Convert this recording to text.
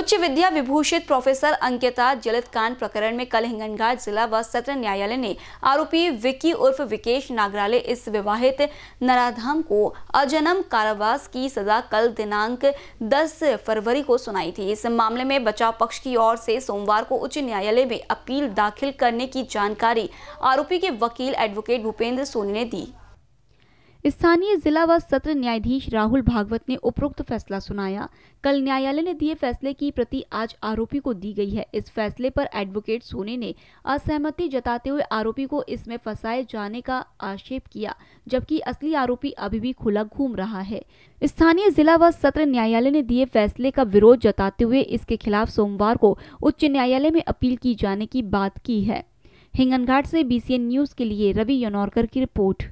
उच्च विद्या विभूषित प्रोफेसर अंकिता जलित कांड प्रकरण में कल हिंगनघाट जिला व सत्र न्यायालय ने आरोपी विकी उर्फ विकेश नागराले इस विवाहित नराधाम को अजनम कारावास की सजा कल दिनांक 10 फरवरी को सुनाई थी इस मामले में बचाव पक्ष की ओर से सोमवार को उच्च न्यायालय में अपील दाखिल करने की जानकारी आरोपी के वकील एडवोकेट भूपेंद्र सोनी ने दी स्थानीय जिला व सत्र न्यायाधीश राहुल भागवत ने उपरोक्त फैसला सुनाया कल न्यायालय ने दिए फैसले की प्रति आज आरोपी को दी गई है इस फैसले पर एडवोकेट सोने ने असहमति जताते हुए आरोपी को इसमें फंसाए जाने का आक्षेप किया जबकि असली आरोपी अभी भी खुला घूम रहा है स्थानीय जिला व सत्र न्यायालय ने दिए फैसले का विरोध जताते हुए इसके खिलाफ सोमवार को उच्च न्यायालय में अपील की जाने की बात की है हिंगनघाट से बीसीएन न्यूज के लिए रवि यनौरकर की रिपोर्ट